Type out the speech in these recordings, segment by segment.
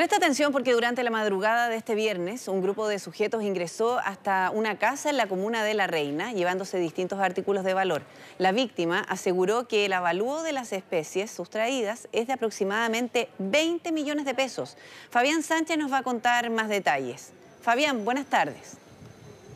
Presta atención porque durante la madrugada de este viernes un grupo de sujetos ingresó hasta una casa en la comuna de La Reina llevándose distintos artículos de valor. La víctima aseguró que el avalúo de las especies sustraídas es de aproximadamente 20 millones de pesos. Fabián Sánchez nos va a contar más detalles. Fabián, buenas tardes.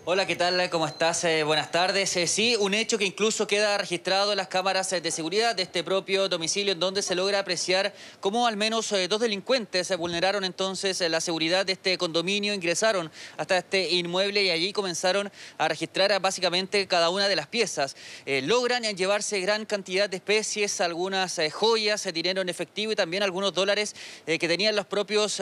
Hola, ¿qué tal? ¿Cómo estás? Eh, buenas tardes. Eh, sí, un hecho que incluso queda registrado en las cámaras eh, de seguridad de este propio domicilio, en donde se logra apreciar cómo al menos dos delincuentes vulneraron entonces la seguridad de este condominio, ingresaron hasta este inmueble y allí comenzaron a registrar básicamente cada una de las piezas. logran llevarse gran cantidad de especies, algunas joyas, dinero en efectivo y también algunos dólares que tenían las propias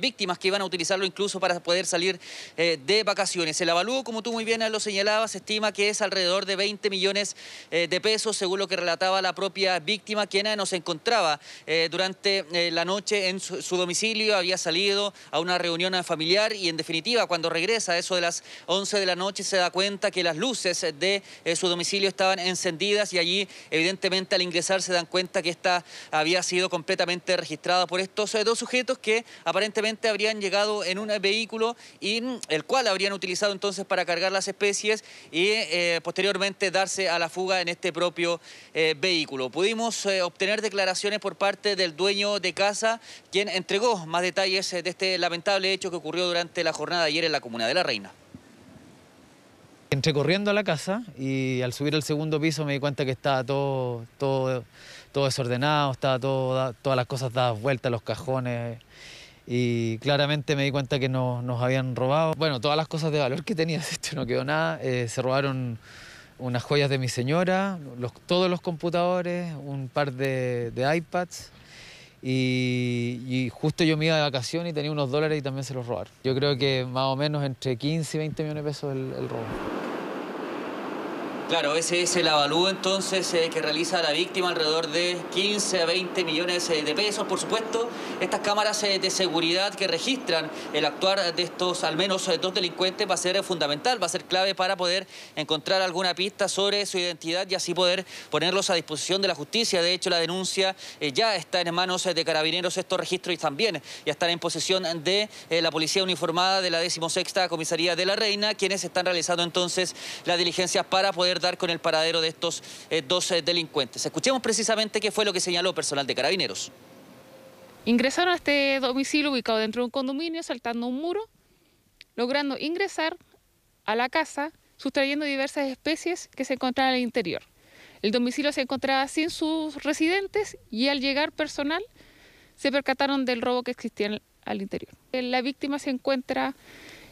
víctimas que iban a utilizarlo incluso para poder salir de vacaciones. El avalúo, como tú muy bien lo señalabas, estima que es alrededor de 20 millones eh, de pesos, según lo que relataba la propia víctima, quien eh, nos encontraba eh, durante la noche en su, domicilio, había salido a una reunión familiar y en definitiva cuando regresa a eso de las 11 de la noche se da cuenta que las luces de su domicilio estaban encendidas y allí evidentemente al ingresar se dan cuenta que esta había sido completamente registrada por estos dos sujetos que aparentemente habrían llegado en un vehículo y mm, el cual habrían utilizado entonces para cargar las especies y eh, posteriormente darse a la fuga en este propio eh, vehículo. Pudimos eh, obtener declaraciones por parte del dueño de casa, quien entregó más detalles de este lamentable hecho que ocurrió durante la jornada ayer en la comuna de La Reina. Entré corriendo a la casa y al subir al segundo piso me di cuenta que estaba todo, todo, todo desordenado, estaba todas las cosas dadas vueltas, los cajones y claramente me di cuenta que nos habían robado. Bueno, todas las cosas de valor que tenías, esto no quedó nada. Eh, se robaron unas joyas de mi señora, todos los computadores, un par de, iPads. Y, justo yo me iba de vacación y tenía unos dólares y también se los robaron. Yo creo que más o menos entre 15 y 20 millones de pesos el robo. Claro, ese es el avalúo entonces eh, que realiza la víctima alrededor de 15 a 20 millones eh, de pesos. Por supuesto, estas cámaras eh, de seguridad que registran el actuar de estos al menos dos delincuentes va a ser fundamental, va a ser clave para poder encontrar alguna pista sobre su identidad y así poder ponerlos a disposición de la justicia. De hecho, la denuncia ya está en manos de carabineros estos registros y también ya están en posesión de la policía uniformada de la 16 Comisaría de la Reina, quienes están realizando entonces las diligencias para poder con el paradero de estos eh, dos eh, delincuentes. Escuchemos precisamente qué fue lo que señaló personal de carabineros. Ingresaron a este domicilio ubicado dentro de un condominio saltando un muro, logrando ingresar a la casa sustrayendo diversas especies que se encontraban al interior. El domicilio se encontraba sin sus residentes y al llegar personal se percataron del robo que existía al interior. La víctima se encuentra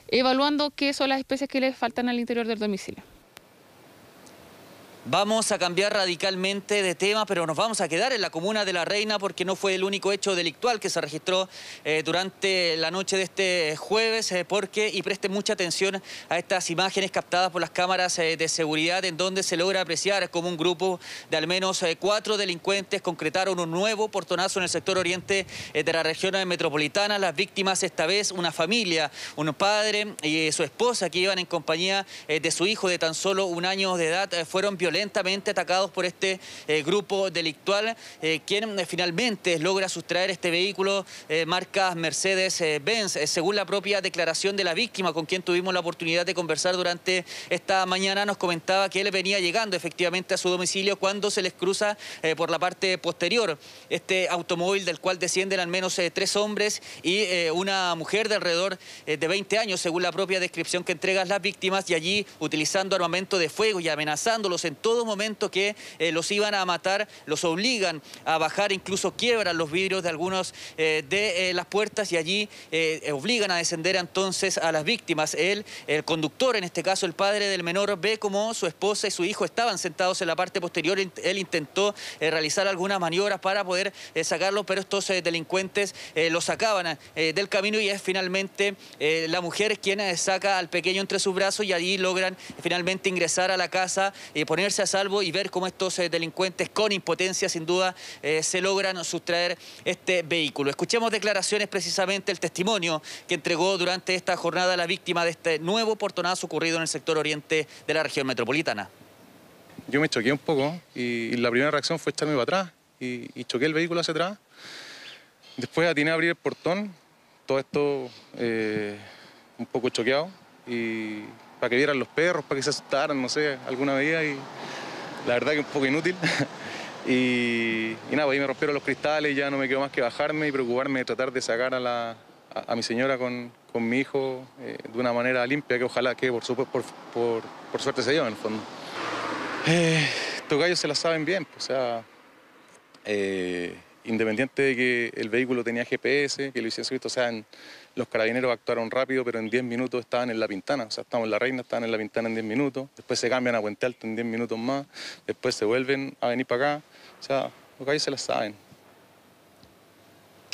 evaluando qué son las especies que le faltan al interior del domicilio. Vamos a cambiar radicalmente de tema, pero nos vamos a quedar en la comuna de La Reina porque no fue el único hecho delictual que se registró eh, durante la noche de este jueves, eh, porque, y presten mucha atención a estas imágenes captadas por las cámaras eh, de seguridad, en donde se logra apreciar como un grupo de al menos cuatro delincuentes concretaron un nuevo portonazo en el sector oriente de la región metropolitana. Las víctimas esta vez, una familia, un padre y su esposa que iban en compañía de su hijo de tan solo un año de edad, fueron violentas. Lentamente atacados por este eh, grupo delictual, eh, quien eh, finalmente logra sustraer este vehículo ...marca Mercedes-Benz, según la propia declaración de la víctima con quien tuvimos la oportunidad de conversar durante esta mañana, nos comentaba que él venía llegando efectivamente a su domicilio cuando se les cruza por la parte posterior este automóvil del cual descienden al menos tres hombres y una mujer de alrededor de 20 años, según la propia descripción que entregan las víctimas, y allí utilizando armamento de fuego y amenazándolos en todo momento que eh, los iban a matar, los obligan a bajar, incluso quiebran los vidrios de algunos eh, de eh, las puertas y allí obligan a descender entonces a las víctimas. Él, el conductor, en este caso el padre del menor, ve como su esposa y su hijo estaban sentados en la parte posterior. Él intentó realizar algunas maniobras para poder sacarlo, pero estos delincuentes lo sacaban del camino y es finalmente la mujer quien saca al pequeño entre sus brazos y allí logran finalmente ingresar a la casa y ponerse a salvo y ver cómo estos eh, delincuentes con impotencia sin duda eh, se logran sustraer este vehículo. Escuchemos declaraciones precisamente el testimonio que entregó durante esta jornada la víctima de este nuevo portonazo ocurrido en el sector oriente de la región metropolitana. Yo me choqué un poco y la primera reacción fue echarme para atrás y, choqué el vehículo hacia atrás. Después atiné a abrir el portón, todo esto eh, un poco choqueado y para que vieran los perros, para que se asustaran, no sé, alguna medida. Y la verdad que un poco inútil. y, nada, pues ahí me rompieron los cristales ya no me quedó más que bajarme y preocuparme de tratar de sacar a, la, mi señora con, mi hijo eh, de una manera limpia, que ojalá que por, suerte se dio en el fondo. Eh, estos gallos se la saben bien, pues, o sea, eh, independiente de que el vehículo tenía GPS, que lo hiciese visto, o sea, los carabineros actuaron rápido, pero en 10 minutos estaban en La Pintana, o sea, estamos en La Reina, estaban en La Pintana en 10 minutos, después se cambian a Puente Alto en 10 minutos más, después se vuelven a venir para acá, o sea, los calles se las saben.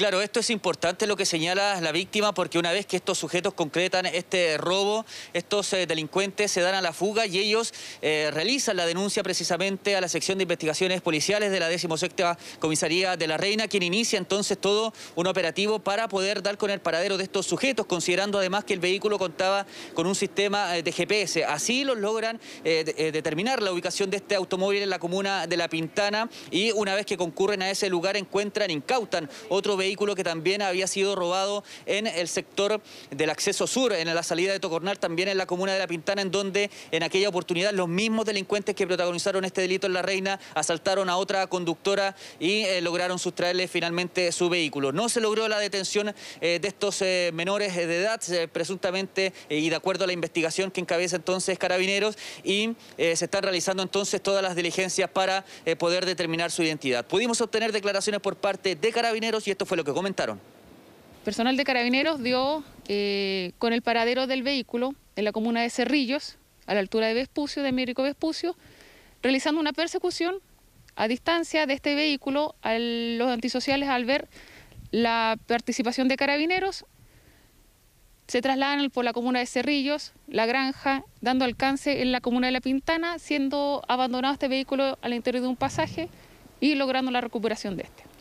Claro, esto es importante lo que señala la víctima porque una vez que estos sujetos concretan este robo, estos eh, delincuentes se dan a la fuga y ellos eh, realizan la denuncia precisamente a la sección de investigaciones policiales de la 16 Comisaría de la Reina, quien inicia entonces todo un operativo para poder dar con el paradero de estos sujetos, considerando además que el vehículo contaba con un sistema eh, de GPS. Así los logran determinar la ubicación de este automóvil en la comuna de La Pintana y una vez que concurren a ese lugar encuentran, incautan otro vehículo vehículo que también había sido robado en el sector del acceso sur, en la salida de Tocornal, también en la comuna de La Pintana, en donde en aquella oportunidad los mismos delincuentes que protagonizaron este delito en La Reina asaltaron a otra conductora y eh, lograron sustraerle finalmente su vehículo. No se logró la detención eh, de estos eh, menores de edad, presuntamente, y de acuerdo a la investigación que encabeza entonces Carabineros, y se están realizando entonces todas las diligencias para poder determinar su identidad. Pudimos obtener declaraciones por parte de Carabineros y esto fue que comentaron. Personal de carabineros dio eh, con el paradero del vehículo en la comuna de Cerrillos, a la altura de Vespucio, de Mérico Vespucio, realizando una persecución a distancia de este vehículo a los antisociales al ver la participación de carabineros. Se trasladan por la comuna de Cerrillos, La Granja, dando alcance en la comuna de La Pintana, siendo abandonado este vehículo al interior de un pasaje y logrando la recuperación de este.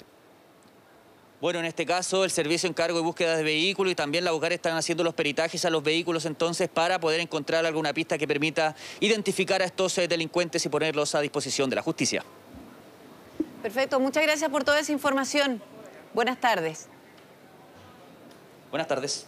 Bueno, en este caso, el servicio en cargo de búsqueda de vehículos y también la UCAR están haciendo los peritajes a los vehículos entonces para poder encontrar alguna pista que permita identificar a estos eh, delincuentes y ponerlos a disposición de la justicia. Perfecto, muchas gracias por toda esa información. Buenas tardes. Buenas tardes.